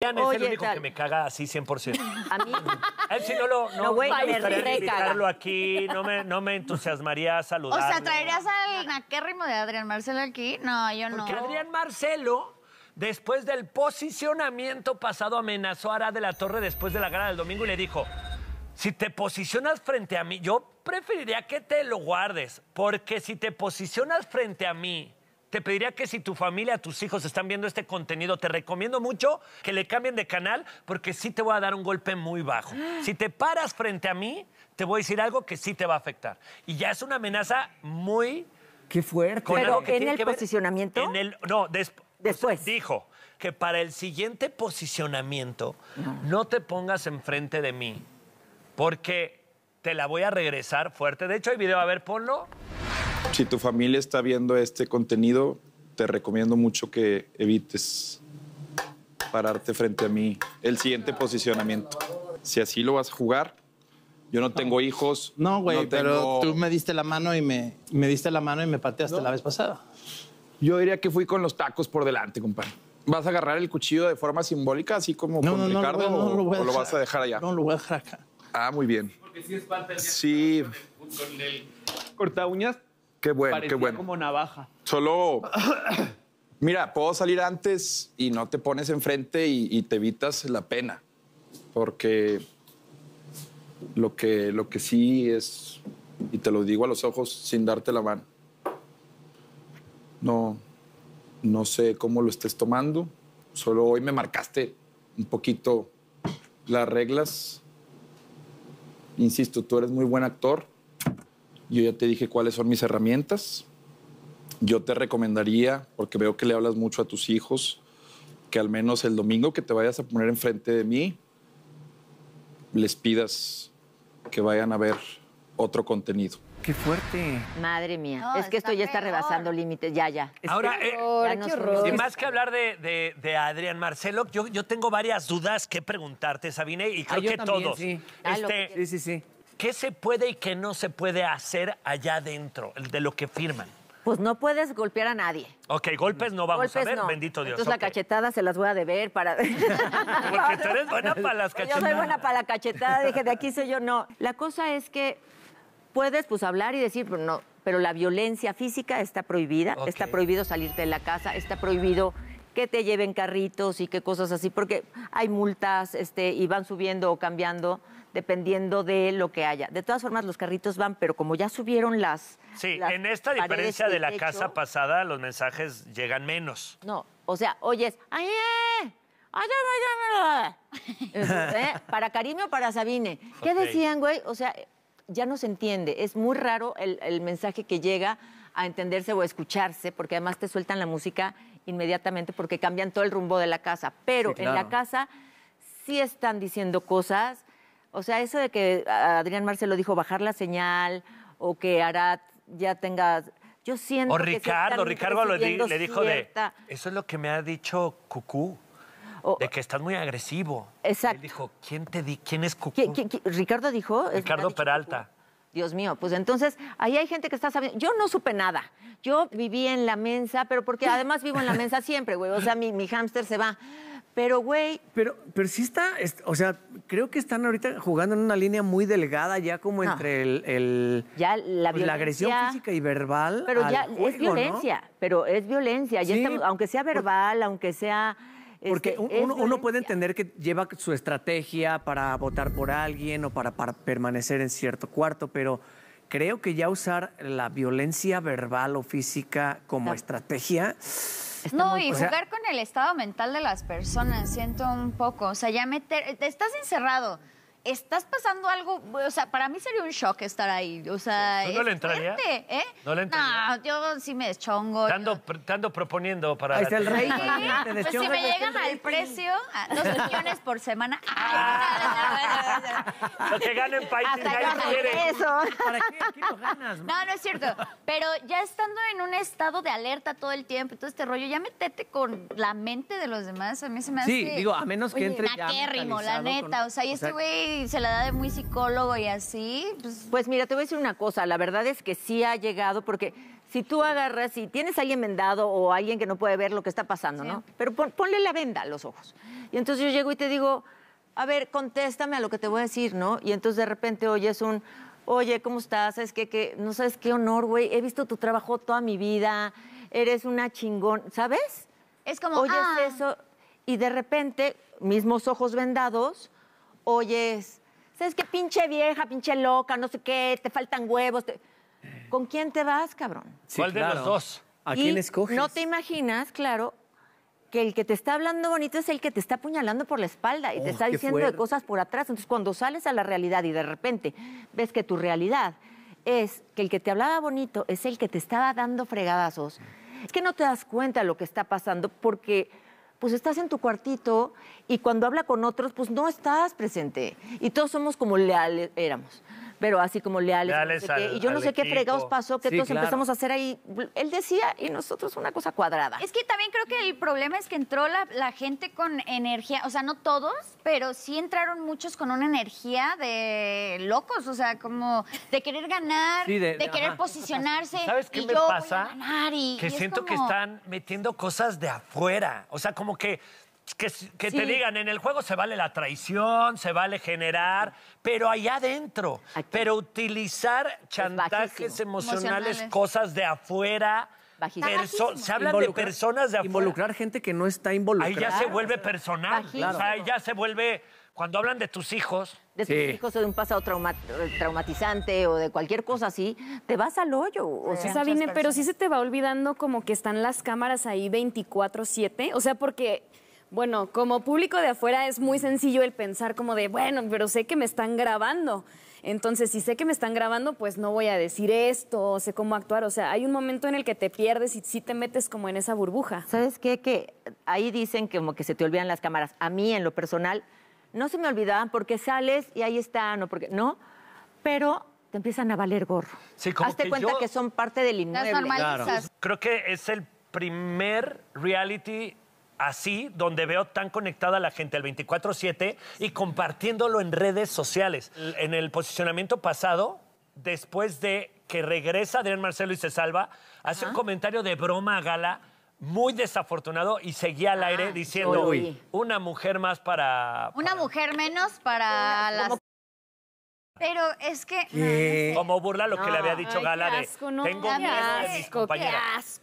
Adrián es el único que me caga así 100%. A mí, él sí no lo no, güey, aquí, no me, no me entusiasmaría O sea, ¿traerías al naquérrimo de Adrián Marcelo aquí? No, yo no. Porque Adrián Marcelo, después del posicionamiento pasado, amenazó a Ara de la Torre después de la gala del domingo y le dijo: Si te posicionas frente a mí, yo preferiría que te lo guardes, porque si te posicionas frente a mí te pediría que si tu familia, tus hijos están viendo este contenido, te recomiendo mucho que le cambien de canal porque sí te voy a dar un golpe muy bajo. Si te paras frente a mí, te voy a decir algo que sí te va a afectar. Y ya es una amenaza muy... Qué fuerte. Pero en el posicionamiento. no, Después. Dijo que para el siguiente posicionamiento no te pongas enfrente de mí porque te la voy a regresar fuerte. De hecho, hay video, a ver, ponlo. Si tu familia está viendo este contenido, te recomiendo mucho que evites pararte frente a mí el siguiente posicionamiento. Si así lo vas a jugar, yo no tengo hijos. No, güey, pero tú me diste la mano y me, me diste la mano y me pateaste la vez pasada. Yo diría que fui con los tacos por delante, compadre. ¿Vas a agarrar el cuchillo de forma simbólica, así como con Ricardo, o, lo vas a dejar allá? No, lo voy a dejar acá. Ah, muy bien. Porque si es parte Sí. Con el corta uñas Qué bueno, qué bueno. como navaja. Solo, mira, puedo salir antes y no te pones enfrente y, y te evitas la pena. Porque lo que, lo que sí es, y te lo digo a los ojos sin darte la mano, no, no sé cómo lo estés tomando, solo hoy me marcaste un poquito las reglas. Insisto, tú eres muy buen actor, yo ya te dije cuáles son mis herramientas. Yo te recomendaría, porque veo que le hablas mucho a tus hijos, que al menos el domingo que te vayas a poner enfrente de mí, les pidas que vayan a ver otro contenido. Qué fuerte. Madre mía. es que esto ya está rebasando límites. Ya, ya. Ahora, eh, más que hablar de, Adrián Marcelo, yo, tengo varias dudas que preguntarte, Sabine, y creo que todos. Este, sí, sí, sí. ¿Qué se puede y qué no se puede hacer allá adentro de lo que firman? Pues no puedes golpear a nadie. Ok, golpes no vamos a ver, bendito Dios. Entonces la cachetada se las voy a deber para... Porque tú eres buena para las cachetadas. Yo soy buena para la cachetada, dije, de aquí soy yo. No, la cosa es que puedes pues hablar y decir, pero no, pero la violencia física está prohibida, está prohibido salirte de la casa, está prohibido que te lleven carritos y qué cosas así, porque hay multas este, y van subiendo o cambiando dependiendo de lo que haya. De todas formas, los carritos van, pero como ya subieron las... Sí, en esta diferencia de la casa pasada, los mensajes llegan menos. No, o sea, oyes... ¡Ay, eh! ¿Eh? Para Karim o para Sabine. ¿Qué decían, güey? O sea, ya no se entiende. Es muy raro el mensaje que llega a entenderse o a escucharse, porque además te sueltan la música inmediatamente porque cambian todo el rumbo de la casa. Pero en la casa sí están diciendo cosas. O sea, eso de que Adrián Marcelo dijo bajar la señal o que Arat ya tenga yo siento o Ricardo, Ricardo lo le dijo de eso es lo que me ha dicho Cucú. de que estás muy agresivo. Exacto. Él dijo, ¿quién te ¿Quién es Cucú? Ricardo dijo. Ricardo Peralta. Dios mío, pues entonces ahí hay gente que está sabiendo. Yo no supe nada. Yo viví en la mensa, pero porque además vivo en la mensa siempre, güey. O sea, mi, mi hámster se va. Pero, güey. Pero, pero sí está, o sea, creo que están ahorita jugando en una línea muy delgada, ya como entre el, ya la, pues, agresión física y verbal. Pero ya es violencia, pero es violencia. Ya aunque sea pues verbal, aunque sea porque uno, puede entender que lleva su estrategia para votar por alguien o para, permanecer en cierto cuarto, pero creo que ya usar la violencia verbal o física como estrategia... no, y jugar con el estado mental de las personas, siento un poco. O sea, ya meter... Estás encerrado estás pasando algo, o sea, para mí sería un shock estar ahí. O sea, no le entraría? ¿eh? No le entraría. No, yo sí me deschongo. Te ando, proponiendo para. Ahí está el rey. Pues si me llegan al precio, a dos millones por semana. no, no, Lo que gana en país quiere. ¿Para qué? Aquí lo ganas. No, no es cierto. Pero ya estando en un estado de alerta todo el tiempo y todo este rollo, ya metete con la mente de los demás. A mí se me hace. Sí, digo, a menos que entre. ya la neta. O sea, y este güey se la da de muy psicólogo y así. Pues, pues... mira, te voy a decir una cosa, la verdad es que sí ha llegado porque si tú agarras, y tienes a alguien vendado o alguien que no puede ver lo que está pasando, ¿no? Pero ponle la venda a los ojos. Y entonces yo llego y te digo, a ver, contéstame a lo que te voy a decir, ¿no? Y entonces de repente oyes un, oye, ¿cómo estás? ¿Sabes que No sabes qué honor, güey. He visto tu trabajo toda mi vida. Eres una chingón, ¿sabes? Es como, oyes ah". eso y de repente, mismos ojos vendados, oyes, ¿sabes qué pinche vieja, pinche loca, no sé qué, te faltan huevos? ¿Con quién te vas, cabrón? ¿Cuál de los dos? ¿A quién escoges? No te imaginas, claro, que el que te está hablando bonito es el que te está apuñalando por la espalda y te oh, está diciendo cosas por atrás. Entonces, cuando sales a la realidad y de repente ves que tu realidad es que el que te hablaba bonito es el que te estaba dando fregadazos, es que no te das cuenta de lo que está pasando porque pues estás en tu cuartito y cuando habla con otros, pues no estás presente. Y todos somos como leales éramos pero así como leales. Y yo no sé qué fregados pasó que todos empezamos a hacer ahí. Él decía y nosotros una cosa cuadrada. Es que también creo que el problema es que entró la, gente con energía, o sea, no todos, pero sí entraron muchos con una energía de locos, o sea, como de querer ganar, de, querer posicionarse. ¿Sabes qué y me yo pasa? que siento que están metiendo cosas de afuera, o sea, como que que, te digan, en el juego se vale la traición, se vale generar, pero allá adentro, pero utilizar chantajes emocionales, cosas de afuera. se de personas de afuera. Involucrar gente que no está involucrada. Ahí ya se vuelve personal. ahí ya se vuelve. Cuando hablan de tus hijos. De tus hijos o de un pasado traumatizante o de cualquier cosa así, te vas al hoyo. O sea, Sabine, pero sí se te va olvidando como que están las cámaras ahí 24-7. O sea, porque bueno, como público de afuera es muy sencillo el pensar como de, bueno, pero sé que me están grabando. Entonces, si sé que me están grabando, pues no voy a decir esto, sé cómo actuar. O sea, hay un momento en el que te pierdes y sí te metes como en esa burbuja. ¿Sabes qué? Que ahí dicen que como que se te olvidan las cámaras. A mí, en lo personal, no se me olvidaban porque sales y ahí están o porque... No, pero te empiezan a valer gorro. Hazte cuenta que son parte del inmueble. Las Creo que es el primer reality así, donde veo tan conectada la gente al 24-7 y compartiéndolo en redes sociales. En el posicionamiento pasado, después de que regresa Adrián Marcelo y se salva, hace un comentario de broma a Gala muy desafortunado y seguía al aire ah, diciendo una mujer más para... Una mujer menos para las... Pero es que. Como burla lo que le había dicho Gala de. Tengo miedo de mis qué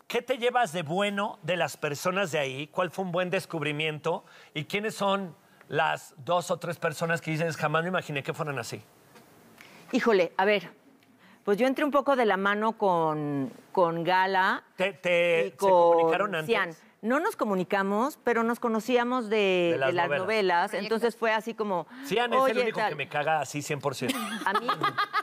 ¿Qué te llevas de bueno de las personas de ahí? ¿Cuál fue un buen descubrimiento? ¿Y quiénes son las dos o tres personas que dices jamás me imaginé que fueran así? Híjole, a ver. Pues yo entré un poco de la mano con, con Gala y con Cian no nos comunicamos, pero nos conocíamos de, las, novelas. Entonces fue así como. Anne es el único que me caga así 100%. A mí.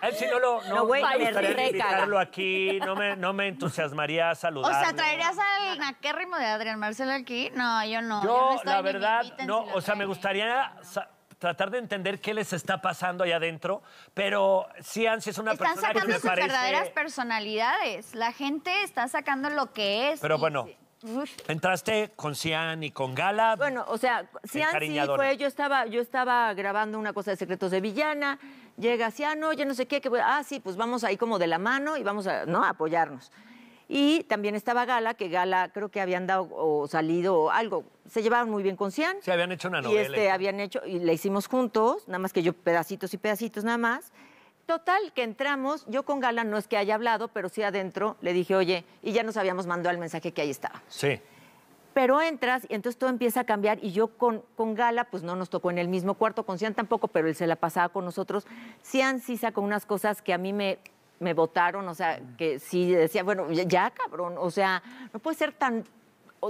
él sí no lo. No, a a a aquí, no me, no me entusiasmaría a O sea, ¿traerías al naquérrimo de Adrián Marcelo aquí? No, yo no. Yo, no la verdad, no. o sea, me gustaría tratar de entender qué les está pasando allá adentro, pero sí, Ansi es una persona que me parece... Están sacando sus verdaderas personalidades. La gente está sacando lo que es. Pero bueno, Entraste con Cian y con Gala. Bueno, o sea, Cian sí fue, yo estaba, yo estaba grabando una cosa de Secretos de Villana, llega Cian, no, yo no sé qué, que, ah, sí, pues vamos ahí como de la mano y vamos a, ¿no? a apoyarnos. Y también estaba Gala, que Gala creo que habían dado o salido o algo. Se llevaban muy bien con Cian. Se habían hecho una novela. Y este, habían hecho, y la hicimos juntos, nada más que yo pedacitos y pedacitos nada más. Total, que entramos, yo con Gala no es que haya hablado, pero sí adentro le dije, oye, y ya nos habíamos mandado el mensaje que ahí estaba. Sí. Pero entras y entonces todo empieza a cambiar y yo con, con Gala, pues no nos tocó en el mismo cuarto, con Cian tampoco, pero él se la pasaba con nosotros. Cian sí sacó unas cosas que a mí me me votaron, o sea, que sí decía, bueno, ya, ya, cabrón, o sea, no puede ser tan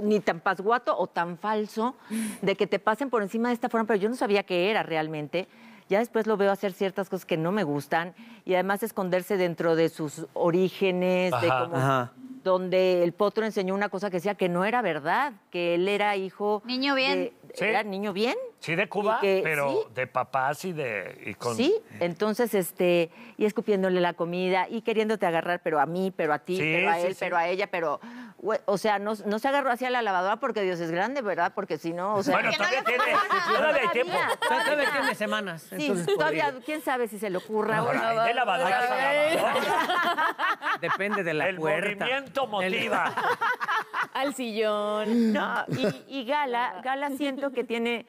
ni tan pasguato o tan falso de que te pasen por encima de esta forma, pero yo no sabía qué era realmente. Ya después lo veo hacer ciertas cosas que no me gustan y además esconderse dentro de sus orígenes, de donde el potro enseñó una cosa que decía que no era verdad, que él era hijo... Niño bien. Era niño bien. Sí, de Cuba, pero de papás y de... Sí, entonces, este, y escupiéndole la comida y queriéndote agarrar, pero a mí, pero a ti, pero a él, pero a ella, pero o sea, no, se agarró hacia la lavadora porque Dios es grande, ¿verdad? Porque si no, o sea... Bueno, todavía no tiene, hay tiempo. Todavía, tiene semanas. Sí, todavía, quién sabe si se le ocurra. de lavadora lavadora. Depende de la puerta. El movimiento motiva. Al sillón. No, y, y Gala, Gala siento que tiene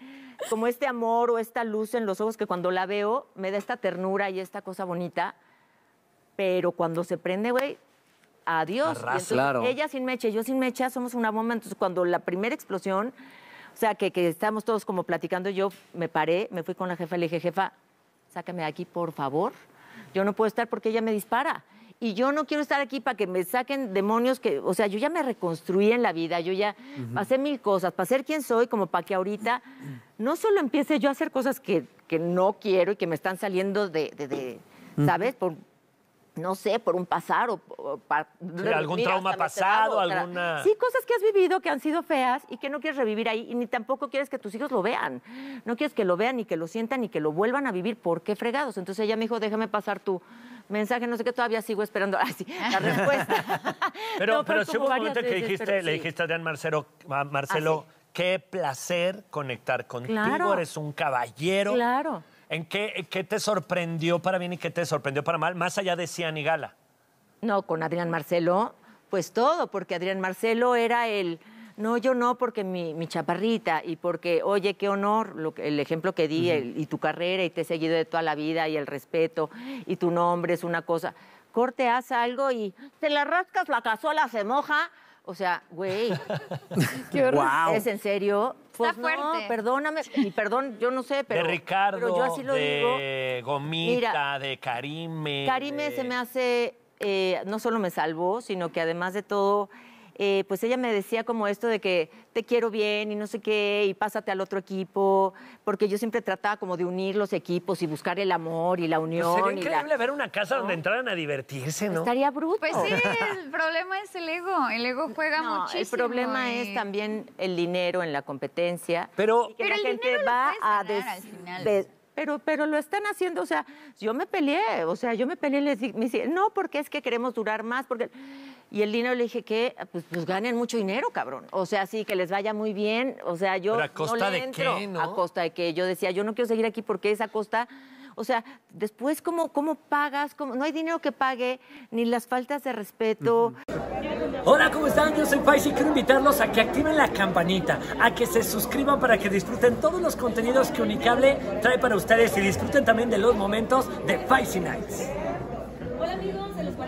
como este amor o esta luz en los ojos que cuando la veo me da esta ternura y esta cosa bonita. Pero cuando se prende, güey, adiós. Ella sin mecha, yo sin mecha, somos una bomba. Entonces, cuando la primera explosión, o sea, que, que estábamos todos como platicando, yo me paré, me fui con la jefa y le dije, jefa, sácame de aquí, por favor. Yo no puedo estar porque ella me dispara. Y yo no quiero estar aquí para que me saquen demonios que, o sea, yo ya me reconstruí en la vida, yo ya pasé mil cosas, para ser quien soy, como para que ahorita no solo empiece yo a hacer cosas que, no quiero y que me están saliendo de, de ¿sabes? Por, no sé, por un pasar o, algún trauma pasado, alguna... Sí, cosas que has vivido que han sido feas y que no quieres revivir ahí y ni tampoco quieres que tus hijos lo vean. No quieres que lo vean ni que lo sientan ni que lo vuelvan a vivir. ¿Por qué fregados? Entonces ella me dijo, déjame pasar tu mensaje, no sé qué, todavía sigo esperando la respuesta. pero pero, hubo un momento que dijiste, le dijiste a Adrián Marcelo, Marcelo ah, qué placer conectar contigo, eres un caballero. Claro ¿En qué, te sorprendió para bien y qué te sorprendió para mal, más allá de Cian Gala? No, con Adrián Marcelo, pues todo, porque Adrián Marcelo era el... No, yo no, porque mi, chaparrita y porque, oye, qué honor, el ejemplo que di y tu carrera y te he seguido de toda la vida y el respeto y tu nombre es una cosa. Corte, haz algo y te la rascas, la cazuela se moja. O sea, güey. ¿Es en serio? Pues Está perdóname, y perdón, yo no sé, pero. De Ricardo, yo de Gomita, de Karime. Karime se me hace, eh, no solo me salvó, sino que además de todo eh, pues ella me decía como esto de que te quiero bien y no sé qué, y pásate al otro equipo, porque yo siempre trataba como de unir los equipos y buscar el amor y la pues unión. sería increíble ver una casa donde entraran a divertirse, ¿no? Estaría bruto. Pues sí, el problema es el ego, el ego juega no, muchísimo. El problema es también el dinero en la competencia. Pero, pero la gente va a... Al final. pero, pero lo están haciendo, o sea, yo me peleé, o sea, yo me peleé, y les dije, me no, porque es que queremos durar más, porque y el dinero le dije que pues, pues, ganen mucho dinero, cabrón. O sea, sí, que les vaya muy bien. O sea, yo Pero a costa de qué, a costa de que yo decía, yo no quiero seguir aquí porque es a costa... O sea, después, ¿cómo, cómo pagas? No hay dinero que pague, ni las faltas de respeto. Hola, ¿cómo están? Yo soy Faisy quiero invitarlos a que activen la campanita, a que se suscriban para que disfruten todos los contenidos que Unicable trae para ustedes y disfruten también de los momentos de Faisy Nights. Hola, amigos,